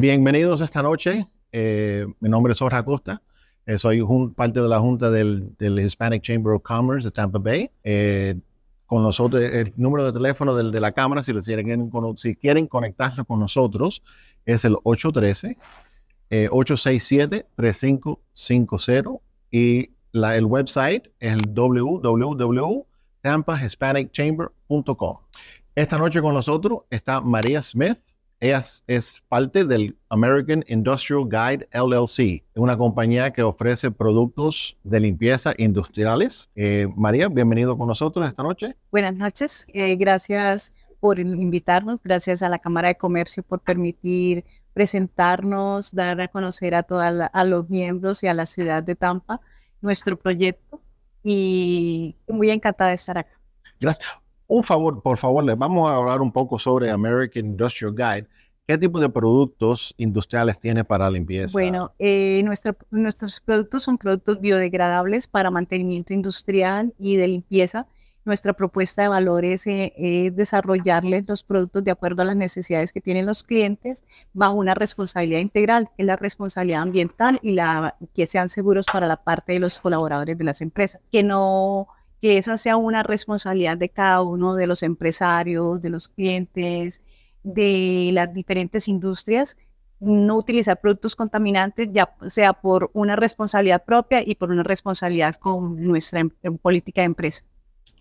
Bienvenidos esta noche. Eh, mi nombre es Jorge Acosta. Eh, soy parte de la Junta del, Hispanic Chamber of Commerce de Tampa Bay. Eh, con nosotros, el número de teléfono de la Cámara, si, quieren, si conectarse con nosotros, es el 813-867-3550. y el website es el www.tampahispanicchamber.com. Esta noche con nosotros está María Smith, es, es, parte del American Industrial Guide LLC, una compañía que ofrece productos de limpieza industriales. Eh, María, bienvenido con nosotros esta noche. Buenas noches, eh, gracias por invitarnos, gracias a la Cámara de Comercio por permitir presentarnos, dar a conocer a todos los miembros y a la ciudad de Tampa nuestro proyecto y muy encantada de estar acá. Gracias. Un favor, por favor, les vamos a hablar un poco sobre American Industrial Guide. ¿Qué tipo de productos industriales tiene para limpieza? Bueno, eh, nuestros productos son productos biodegradables para mantenimiento industrial y de limpieza. Nuestra propuesta de valor eh, es desarrollarles los productos de acuerdo a las necesidades que tienen los clientes bajo una responsabilidad integral, que es la responsabilidad ambiental y la que sean seguros para la parte de los colaboradores de las empresas, que no que esa sea una responsabilidad de cada uno de los empresarios, de los clientes, de las diferentes industrias, no utilizar productos contaminantes, ya sea por una responsabilidad propia y por una responsabilidad con nuestra em, em, política de empresa.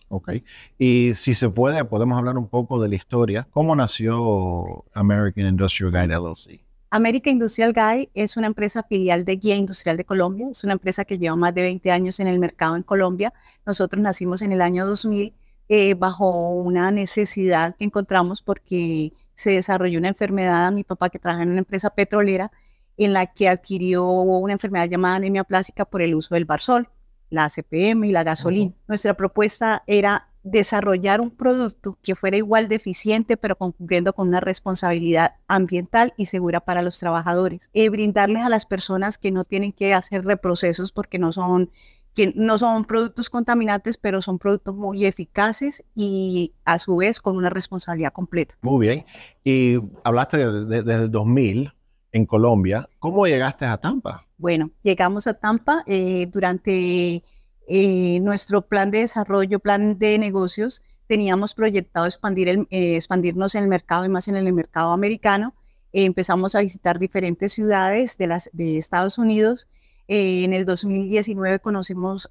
Ok. Y si se puede, podemos hablar un poco de la historia. ¿Cómo nació American Industrial Guide LLC? América Industrial Guy es una empresa filial de Guía Industrial de Colombia, es una empresa que lleva más de 20 años en el mercado en Colombia. Nosotros nacimos en el año 2000 eh, bajo una necesidad que encontramos porque se desarrolló una enfermedad a mi papá que trabaja en una empresa petrolera en la que adquirió una enfermedad llamada anemia plástica por el uso del barsol la CPM y la gasolina. Nuestra propuesta era desarrollar un producto que fuera igual de eficiente, pero cumpliendo con una responsabilidad ambiental y segura para los trabajadores. Y eh, brindarles a las personas que no tienen que hacer reprocesos porque no son que no son productos contaminantes, pero son productos muy eficaces y a su vez con una responsabilidad completa. Muy bien. Y hablaste desde el 2000 en Colombia. ¿Cómo llegaste a Tampa? Bueno, llegamos a Tampa eh, durante eh, nuestro plan de desarrollo, plan de negocios, teníamos proyectado expandir eh, expandirnos en el mercado y más en el mercado americano. Eh, empezamos a visitar diferentes ciudades de, las, de Estados Unidos. en el 2019 conocimos,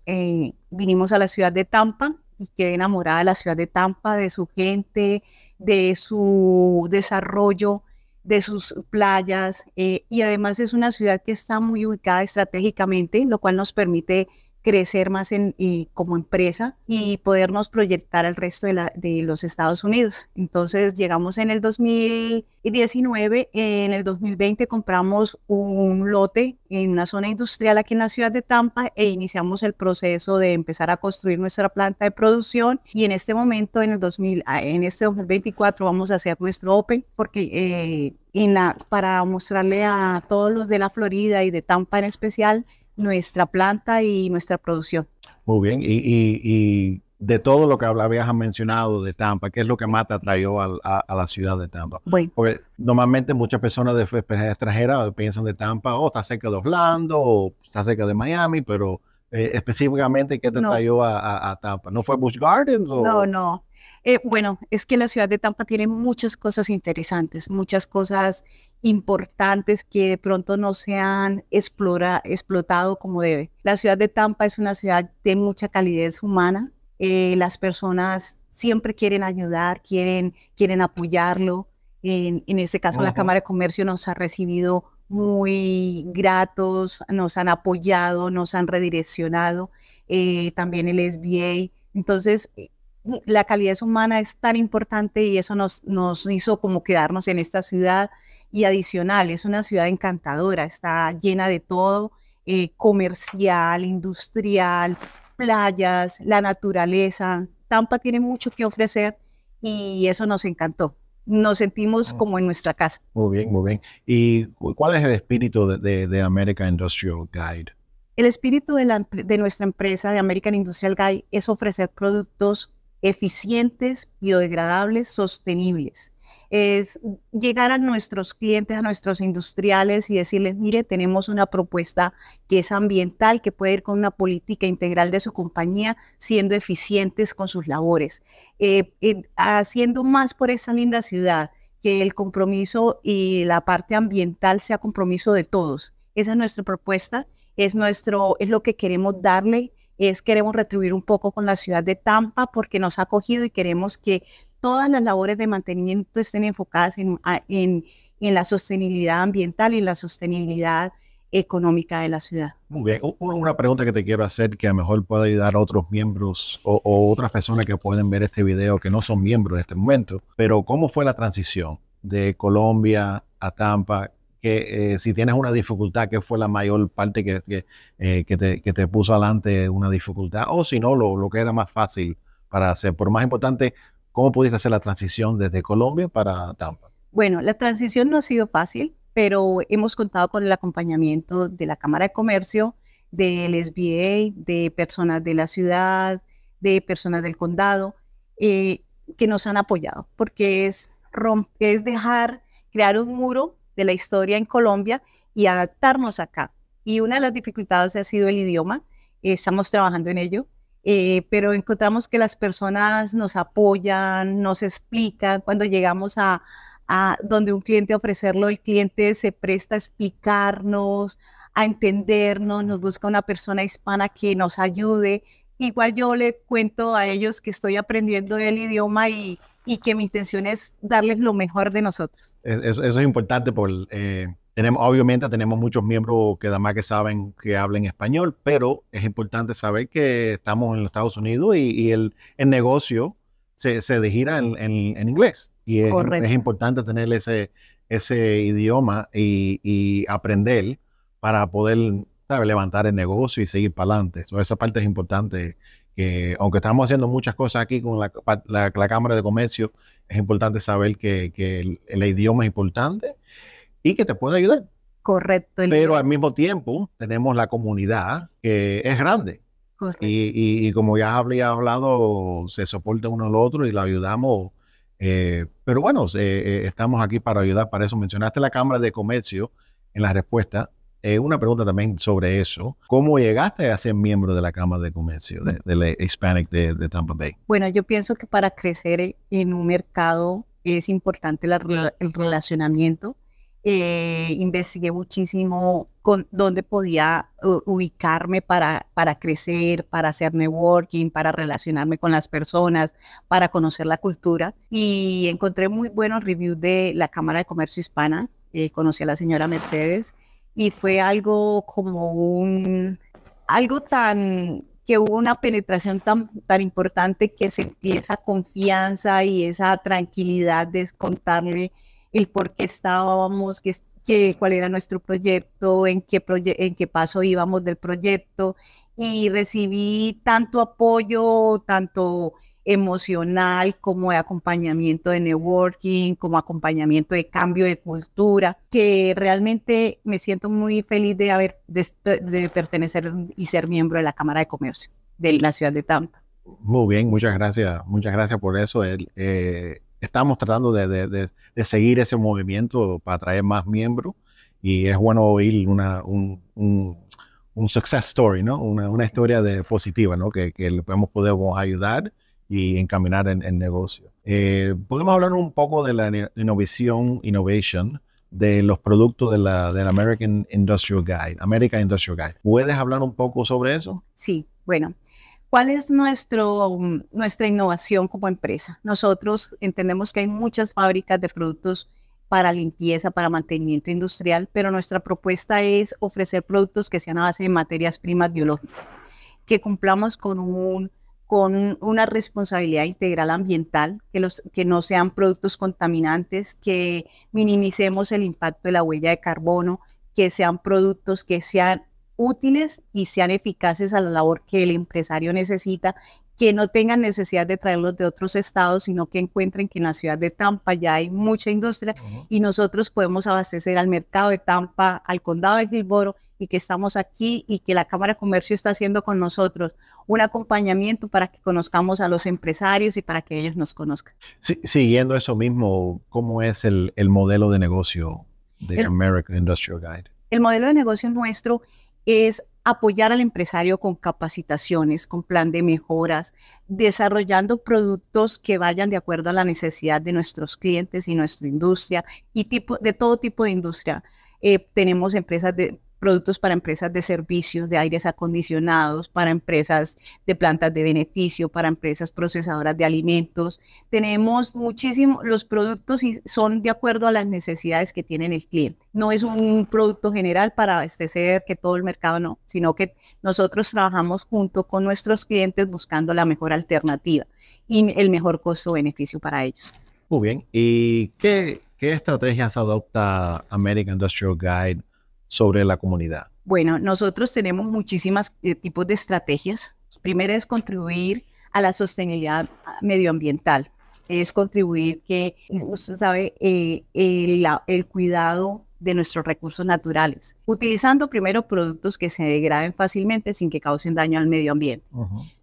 vinimos a la ciudad de Tampa y quedé enamorada de la ciudad de Tampa, de su gente, de su desarrollo, de sus playas y además es una ciudad que está muy ubicada estratégicamente, lo cual nos permite crecer más en, como empresa y podernos proyectar al resto de, los Estados Unidos. Entonces llegamos en el 2019, en el 2020 compramos un lote en una zona industrial aquí en la ciudad de Tampa e iniciamos el proceso de empezar a construir nuestra planta de producción y en este momento, en el ah, en este 2024 vamos a hacer nuestro Open porque... Eh, para mostrarle a todos los de la Florida y de Tampa en especial, nuestra planta y nuestra producción. Muy bien, y, y, y de todo lo que habías mencionado de Tampa, ¿qué es lo que más te atrayó a, la ciudad de Tampa? Bueno. Porque normalmente muchas personas de pues, extranjeras piensan de Tampa, o oh, está cerca de Orlando, o está cerca de Miami, pero eh, específicamente qué te trajo a, Tampa? ¿No fue Busch Gardens? No, no. Eh, bueno, es que la ciudad de Tampa tiene muchas cosas interesantes, muchas cosas importantes que de pronto no se han explora, explotado como debe. La ciudad de Tampa es una ciudad de mucha calidez humana. Eh, las personas siempre quieren ayudar, quieren, quieren apoyarlo. En, en ese caso, la Cámara de Comercio nos ha recibido muy gratos, nos han apoyado, nos han redireccionado, eh, también el SBA. Entonces, eh, la calidad humana es tan importante y eso nos, nos hizo como quedarnos en esta ciudad y adicional, es una ciudad encantadora, está llena de todo, eh, comercial, industrial, playas, la naturaleza. Tampa tiene mucho que ofrecer y eso nos encantó nos sentimos ah. como en nuestra casa. Muy bien, muy bien. ¿Y cuál es el espíritu de, American Industrial Guide? El espíritu de, de nuestra empresa, de American Industrial Guide, es ofrecer productos eficientes, biodegradables, sostenibles. Es llegar a nuestros clientes, a nuestros industriales y decirles, mire, tenemos una propuesta que es ambiental, que puede ir con una política integral de su compañía, siendo eficientes con sus labores, eh, haciendo más por esa linda ciudad, que el compromiso y la parte ambiental sea compromiso de todos. Esa es nuestra propuesta, es, nuestro, es lo que queremos darle es queremos retribuir un poco con la ciudad de Tampa porque nos ha acogido y queremos que todas las labores de mantenimiento estén enfocadas en, en, la sostenibilidad ambiental y la sostenibilidad económica de la ciudad. Muy bien, una pregunta que te quiero hacer que a lo mejor puede ayudar a otros miembros o, o, otras personas que pueden ver este video que no son miembros en este momento, pero ¿cómo fue la transición de Colombia a Tampa? que eh, si tienes una dificultad, que fue la mayor parte que, que, eh, que, te, que, te, puso adelante una dificultad, o si no, lo, lo que era más fácil para hacer. Por más importante, ¿cómo pudiste hacer la transición desde Colombia para Tampa? Bueno, la transición no ha sido fácil, pero hemos contado con el acompañamiento de la Cámara de Comercio, del SBA, de personas de la ciudad, de personas del condado, eh, que nos han apoyado, porque es, es dejar, crear un muro de la historia en Colombia y adaptarnos acá. Y una de las dificultades ha sido el idioma, estamos trabajando en ello, eh, pero encontramos que las personas nos apoyan, nos explican cuando llegamos a, a donde un cliente ofrecerlo, el cliente se presta a explicarnos, a entendernos, nos busca una persona hispana que nos ayude igual yo le cuento a ellos que estoy aprendiendo el idioma y, y que mi intención es darles lo mejor de nosotros. Eso, es importante porque eh, tenemos, obviamente tenemos muchos miembros que además que saben que hablan español, pero es importante saber que estamos en los Estados Unidos y, y el, el, negocio se, se gira en, en, inglés. Y es, es, importante tener ese, ese idioma y, y aprender para poder levantar el negocio y seguir para adelante. esa parte es importante. Que, aunque estamos haciendo muchas cosas aquí con la, Cámara de Comercio, es importante saber que, el, idioma es importante y que te puede ayudar. Correcto. Pero al mismo tiempo tenemos la comunidad que es grande. Y, y, como ya hablé hablado, se soporta uno al otro y lo ayudamos. Eh, pero bueno, eh, estamos aquí para ayudar. Para eso mencionaste la Cámara de Comercio en la respuesta eh, una pregunta también sobre eso. ¿Cómo llegaste a ser miembro de la Cámara de Comercio de, Hispanic de, Tampa Bay? Bueno, yo pienso que para crecer en un mercado es importante el relacionamiento. Eh, investigué muchísimo con dónde podía ubicarme para, para crecer, para hacer networking, para relacionarme con las personas, para conocer la cultura. Y encontré muy buenos reviews de la Cámara de Comercio Hispana. Eh, conocí a la señora Mercedes y fue algo como un, algo tan, que hubo una penetración tan, tan importante que sentí esa confianza y esa tranquilidad de contarle el por qué estábamos, que, que, cuál era nuestro proyecto, en qué, en qué paso íbamos del proyecto y recibí tanto apoyo, tanto emocional, como de acompañamiento de networking, como acompañamiento de cambio de cultura, que realmente me siento muy feliz de haber este, de, pertenecer y ser miembro de la Cámara de Comercio de la ciudad de Tampa. Muy bien, muchas gracias, muchas gracias por eso. Eh, estamos tratando de, de, de, seguir ese movimiento para atraer más miembros y es bueno oír una, un, un, success story, ¿no? Una, una historia de positiva, ¿no? Que, que le podemos, podemos ayudar y encaminar en negocio. Eh, podemos hablar un poco de la innovación, innovation de los productos de la, del American Industrial Guide, American Industrial Guide. ¿Puedes hablar un poco sobre eso? Sí, bueno. ¿Cuál es nuestro, nuestra innovación como empresa? Nosotros entendemos que hay muchas fábricas de productos para limpieza, para mantenimiento industrial, pero nuestra propuesta es ofrecer productos que sean a base de materias primas biológicas, que cumplamos con un con una responsabilidad integral ambiental, que, los, que no sean productos contaminantes, que minimicemos el impacto de la huella de carbono, que sean productos que sean útiles y sean eficaces a la labor que el empresario necesita que no tengan necesidad de traerlos de otros estados, sino que encuentren que en la ciudad de Tampa ya hay mucha industria y nosotros podemos abastecer al mercado de Tampa, al condado de Gilboro y que estamos aquí y que la Cámara de Comercio está haciendo con nosotros un acompañamiento para que conozcamos a los empresarios y para que ellos nos conozcan. siguiendo eso mismo, ¿cómo es el, modelo de negocio de American Industrial Guide? El modelo de negocio nuestro es apoyar al empresario con capacitaciones, con plan de mejoras, desarrollando productos que vayan de acuerdo a la necesidad de nuestros clientes y nuestra industria y tipo, de todo tipo de industria. Eh, tenemos empresas de, productos para empresas de servicios, de aires acondicionados, para empresas de plantas de beneficio, para empresas procesadoras de alimentos. Tenemos muchísimo, los productos y son de acuerdo a las necesidades que tienen el cliente. No es un producto general para abastecer que todo el mercado no, sino que nosotros trabajamos junto con nuestros clientes buscando la mejor alternativa y el mejor costo-beneficio para ellos. Muy bien. ¿Y qué estrategias adopta American Industrial Guide sobre la comunidad? Bueno, nosotros tenemos muchísimos eh, tipos de estrategias. Primero es contribuir a la sostenibilidad ah, medioambiental, es contribuir que, usted sabe, eh, el, cuidado de nuestros recursos naturales, utilizando primero productos que se degraden fácilmente sin que causen daño al medio ambiente.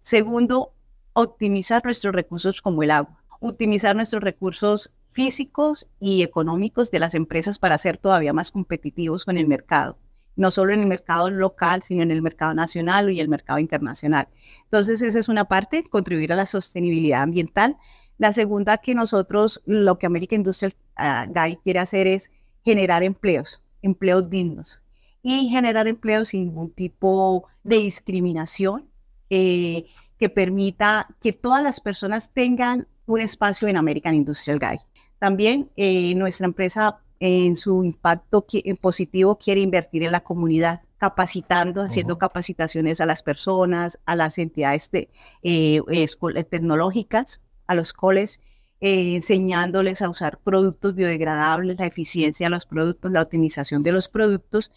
Segundo, optimizar nuestros recursos como el agua, optimizar nuestros recursos físicos y económicos de las empresas para ser todavía más competitivos con el mercado, no solo en el mercado local, sino en el mercado nacional y el mercado internacional. Entonces, esa es una parte, contribuir a la sostenibilidad ambiental. La segunda que nosotros, lo que América Industrial ah, Guy quiere hacer es generar empleos, empleos dignos y generar empleos sin ningún tipo de discriminación. Eh, que permita que todas las personas tengan un espacio en American Industrial Guide. También eh, nuestra empresa en su impacto positivo quiere invertir en la comunidad, capacitando, haciendo capacitaciones a las personas, a las entidades de, eh, tecnológicas, a los coles, eh, enseñándoles a usar productos biodegradables, la eficiencia de los productos, la optimización de los productos.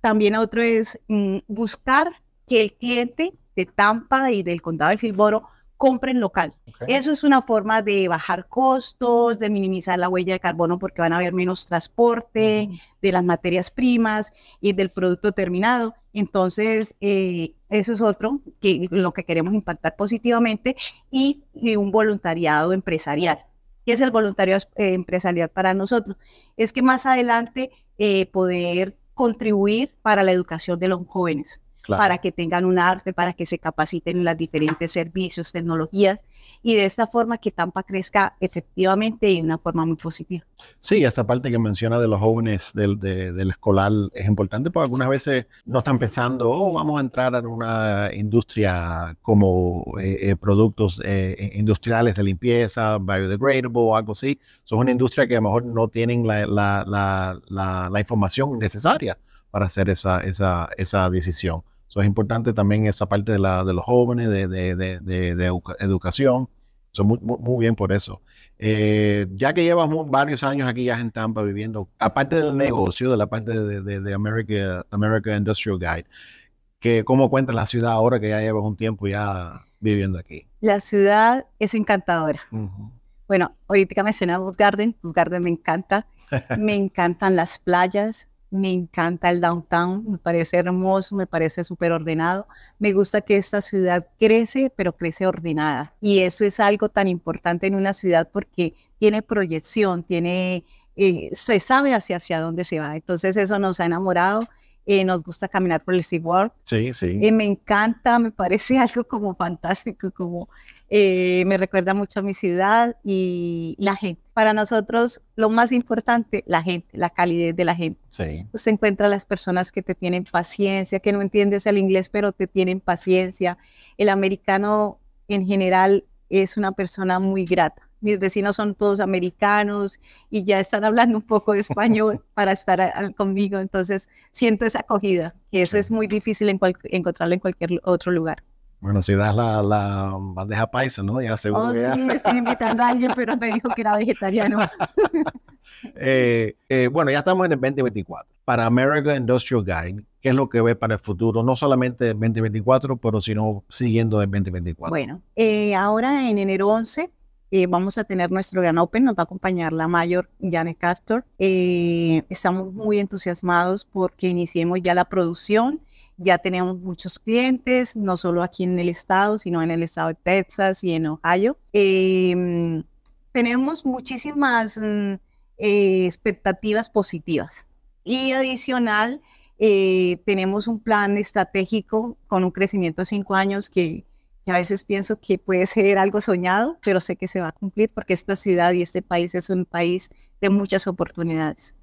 También otro es mm, buscar que el cliente de Tampa y del condado de Filboro compren local. Eso es una forma de bajar costos, de minimizar la huella de carbono porque van a haber menos transporte de las materias primas y del producto terminado. Entonces, eh, eso es otro que lo que queremos impactar positivamente y, de un voluntariado empresarial. ¿Qué es el voluntariado eh, empresarial para nosotros? Es que más adelante eh, poder contribuir para la educación de los jóvenes para que tengan un arte, para que se capaciten en los diferentes servicios, tecnologías, y de esta forma que Tampa crezca efectivamente y de una forma muy positiva. Sí, esta parte que menciona de los jóvenes del, del escolar es importante porque algunas veces no están pensando, oh, vamos a entrar en una industria como eh, eh, productos eh, industriales de limpieza, biodegradable, o algo así. Son una industria que a lo mejor no tienen la, la, la, la información necesaria para hacer esa, esa, esa decisión. Eso es importante también esa parte de, la, de los jóvenes, de, de, de educación. Eso muy, muy, bien por eso. Eh, ya que llevas varios años aquí ya en Tampa viviendo, aparte del negocio, de la parte de, America, America Industrial Guide, que, ¿cómo cuenta la ciudad ahora que ya llevas un tiempo ya viviendo aquí? La ciudad es encantadora. Bueno, hoy Bueno, ahorita mencionaba Wood Garden, Wood Garden me encanta. me encantan las playas, me encanta el downtown, me parece hermoso, me parece súper ordenado. Me gusta que esta ciudad crece, pero crece ordenada. Y eso es algo tan importante en una ciudad porque tiene proyección, tiene, eh, se sabe hacia, hacia dónde se va. Entonces eso nos ha enamorado. Eh, nos gusta caminar por el SeaWorld. Sí, sí. Eh, me encanta, me parece algo como fantástico, como me recuerda mucho a mi ciudad y la gente para nosotros lo más importante, la gente, la calidez de la gente. Se encuentran encuentra las personas que te tienen paciencia, que no entiendes el inglés, pero te tienen paciencia. El americano en general es una persona muy grata. Mis vecinos son todos americanos y ya están hablando un poco de español para estar conmigo. Entonces siento esa acogida, que eso es muy difícil encontrarlo en cualquier otro lugar. Bueno, si das la, bandeja paisa, ¿no? Ya seguro. Oh, sí, me estoy invitando a alguien, pero me dijo que era vegetariano. Eh, eh, bueno, ya estamos en el 2024. Para America Industrial Guide, ¿qué es lo que ve para el futuro? No solamente 2024, pero sino siguiendo el 2024. Bueno, eh, ahora en enero 11 vamos a tener nuestro Gran Open, nos va a acompañar la mayor Janet Castor. estamos muy entusiasmados porque iniciemos ya la producción ya tenemos muchos clientes, no solo aquí en el estado, sino en el estado de Texas y en Ohio. Em, tenemos muchísimas mm, eh, expectativas positivas. Y adicional, eh, tenemos un plan estratégico con un crecimiento de cinco años que, a veces pienso que puede ser algo soñado, pero sé que se va a cumplir porque esta ciudad y este país es un país de muchas oportunidades.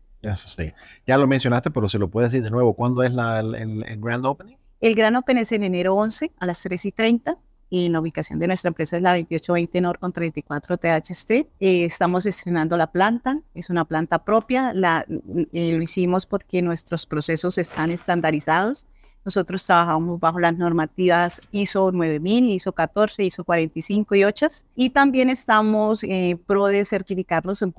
Ya lo mencionaste, pero se lo puedes decir de nuevo. ¿Cuándo es el, Grand Opening? El Grand Opening es en enero 11 a las 3 y 30. Y la ubicación de nuestra empresa es la 2820 North con 34 TH Street. Eh, estamos estrenando la planta, es una planta propia. La, eh, lo hicimos porque nuestros procesos están estandarizados. Nosotros trabajamos bajo las normativas ISO 9000, ISO 14, ISO 45 y 8. Y también estamos eh, pro de certificarnos en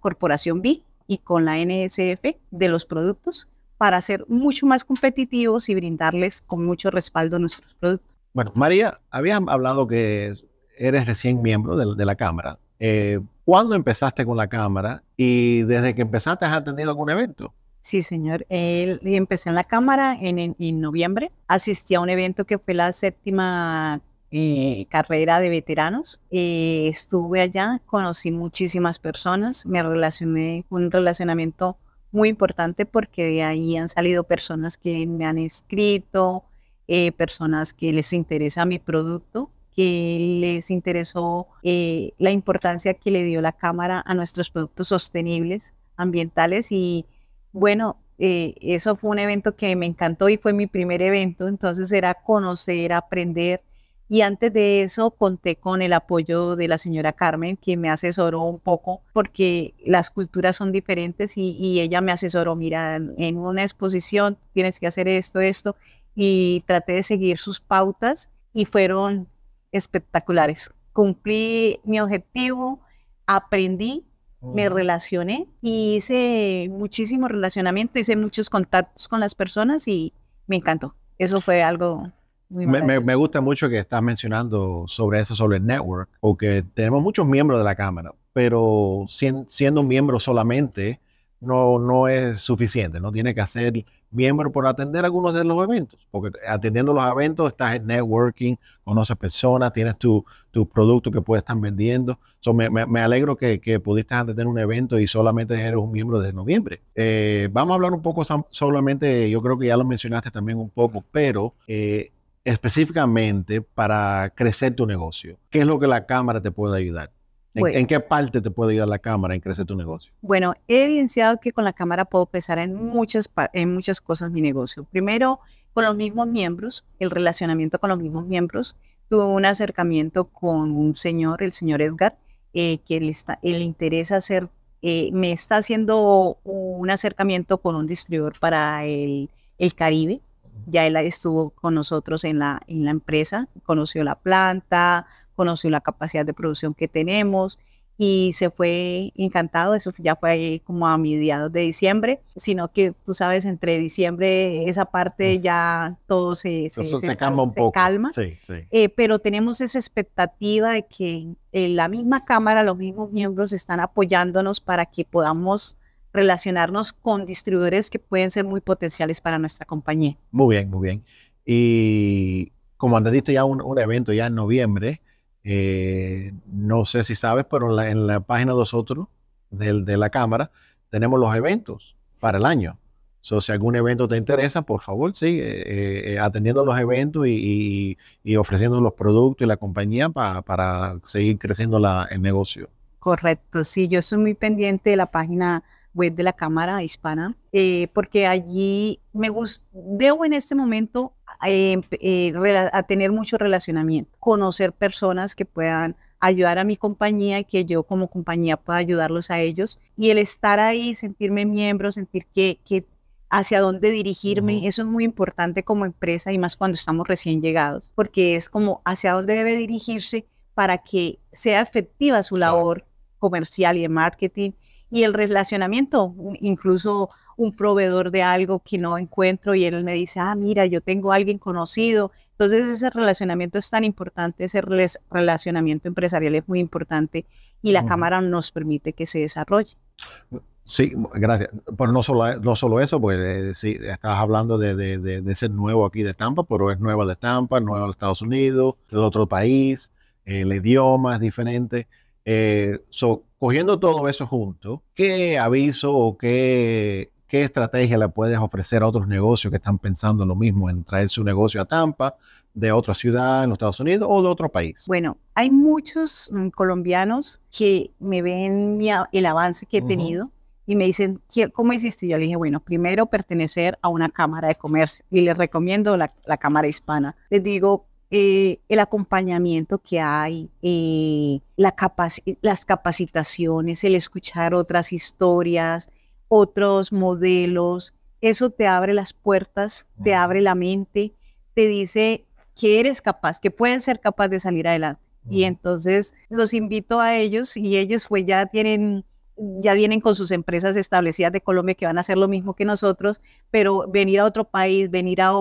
Corporación B, y con la NSF de los productos para ser mucho más competitivos y brindarles con mucho respaldo nuestros productos. Bueno, María, habías hablado que eres recién miembro de, la Cámara. Eh, ¿Cuándo empezaste con la Cámara y desde que empezaste has atendido algún evento? Sí, señor. empecé en la Cámara en, noviembre. Asistí a un evento que fue la séptima eh, carrera de veteranos. Eh, estuve allá, conocí muchísimas personas, me relacioné con un relacionamiento muy importante porque de ahí han salido personas que me han escrito, eh, personas que les interesa mi producto, que les interesó la importancia que le dio la Cámara a nuestros productos sostenibles, ambientales y bueno, eso fue un evento que me encantó y fue mi primer evento, entonces era conocer, aprender, y antes de eso conté con el apoyo de la señora Carmen, que me asesoró un poco porque las culturas son diferentes y, ella me asesoró, mira, en una exposición tienes que hacer esto, esto, y traté de seguir sus pautas y fueron espectaculares. Cumplí mi objetivo, aprendí, me relacioné y hice muchísimo relacionamiento, hice muchos contactos con las personas y me encantó. Eso fue algo me, gusta mucho que estás mencionando sobre eso, sobre el network, porque tenemos muchos miembros de la Cámara, pero siendo un miembro solamente no, no es suficiente, no tiene que hacer miembro por atender algunos de los eventos, porque atendiendo los eventos estás en networking, conoces personas, tienes tu, tu producto que puedes estar vendiendo. me, alegro que, que pudiste atender un evento y solamente eres un miembro desde noviembre. Eh, vamos a hablar un poco solamente, yo creo que ya lo mencionaste también un poco, pero eh, específicamente para crecer tu negocio? ¿Qué es lo que la cámara te puede ayudar? ¿En, qué parte te puede ayudar la cámara en crecer tu negocio? Bueno, he evidenciado que con la cámara puedo pensar en muchas, en muchas cosas mi negocio. Primero, con los mismos miembros, el relacionamiento con los mismos miembros. Tuve un acercamiento con un señor, el señor Edgar, eh, que le, está, eh, interesa hacer, eh, me está haciendo un acercamiento con un distribuidor para el Caribe ya él estuvo con nosotros en la, en la empresa, conoció la planta, conoció la capacidad de producción que tenemos y se fue encantado, eso ya fue como a mediados de diciembre, sino que tú sabes, entre diciembre esa parte mm. ya todo se, se, se, calma un poco. Calma. Eh, pero tenemos esa expectativa de que en eh, la misma Cámara, los mismos miembros están apoyándonos para que podamos relacionarnos con distribuidores que pueden ser muy potenciales para nuestra compañía. Muy bien, muy bien. Y como andaste ya un, evento ya en noviembre, eh, no sé si sabes, pero en la página de nosotros, de, la Cámara, tenemos los eventos para el año. So, si algún evento te interesa, por favor, sigue eh, eh, atendiendo los eventos y, ofreciendo los productos y la compañía para seguir creciendo el negocio. Correcto, sí, yo soy muy pendiente de la página web de la Cámara Hispana, eh, porque allí me debo en este momento eh, eh, a tener mucho relacionamiento, conocer personas que puedan ayudar a mi compañía y que yo como compañía pueda ayudarlos a ellos. Y el estar ahí, sentirme miembro, sentir que, hacia dónde dirigirme. Eso es muy importante como empresa y más cuando estamos recién llegados, porque es como hacia dónde debe dirigirse para que sea efectiva su labor comercial y de marketing y el relacionamiento, incluso un proveedor de algo que no encuentro y él me dice, ah, mira, yo tengo a alguien conocido. Entonces ese relacionamiento es tan importante, ese relacionamiento empresarial es muy importante y la cámara nos permite que se desarrolle. Sí, gracias. Pero no solo, no solo eso, pues eh, sí, estabas hablando de, de, de, ser nuevo aquí de Tampa, pero es nuevo de Tampa, nuevo de Estados Unidos, de otro país, el idioma es diferente. Eh, cogiendo todo eso junto, ¿qué aviso o qué, qué estrategia le puedes ofrecer a otros negocios que están pensando lo mismo en traer su negocio a Tampa, de otra ciudad en los Estados Unidos o de otro país? Bueno, hay muchos mm, colombianos que me ven el avance que he tenido y me dicen, ¿cómo hiciste? Yo le dije, bueno, primero pertenecer a una cámara de comercio y les recomiendo la, la cámara hispana. Les digo, eh, el acompañamiento que hay, eh, la las capacitaciones, el escuchar otras historias, otros modelos, eso te abre las puertas, te abre la mente, te dice que eres capaz, que puedes ser capaz de salir adelante. Y entonces los invito a ellos y ellos pues ya tienen ya vienen con sus empresas establecidas de Colombia que van a hacer lo mismo que nosotros, pero venir a otro país, venir a,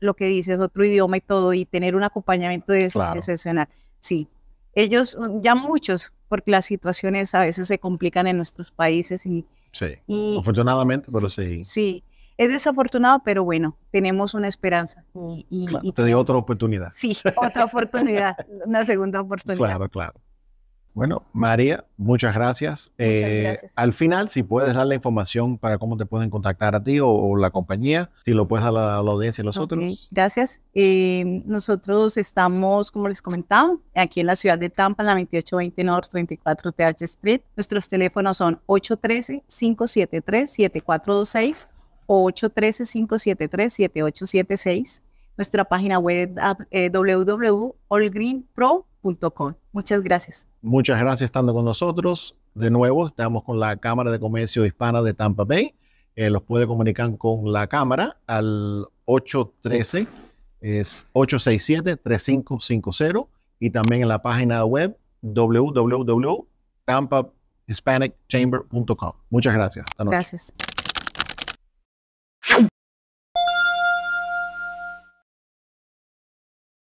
lo que dices, otro idioma y todo, y tener un acompañamiento es excepcional. Sí, ellos, mm, ya muchos, porque las situaciones a veces se complican en nuestros países y... Sí, afortunadamente, pero sí. Sí, es desafortunado, pero bueno, tenemos una esperanza. Y, te dio otra oportunidad. Sí, otra oportunidad, una segunda oportunidad. Claro, claro. Bueno, María, muchas eh, gracias. Al final, si puedes dar la información para cómo te pueden contactar a ti o, la compañía, si lo puedes dar a la, audiencia y los otros. Gracias. Em, nosotros estamos, como les comentaba, aquí en la ciudad de Tampa, en la 2820 North 34 TH Street. Nuestros teléfonos son 813-573-7426 o 813-573-7876. Nuestra página web es eh, www.allgreenpro.com Muchas gracias. Muchas gracias estando con nosotros. De nuevo, estamos con la Cámara de Comercio Hispana de Tampa Bay. Eh, los puede comunicar con la Cámara al 813 es 867-3550 y también en la página web www.tampahispanicchamber.com. Muchas gracias. Gracias.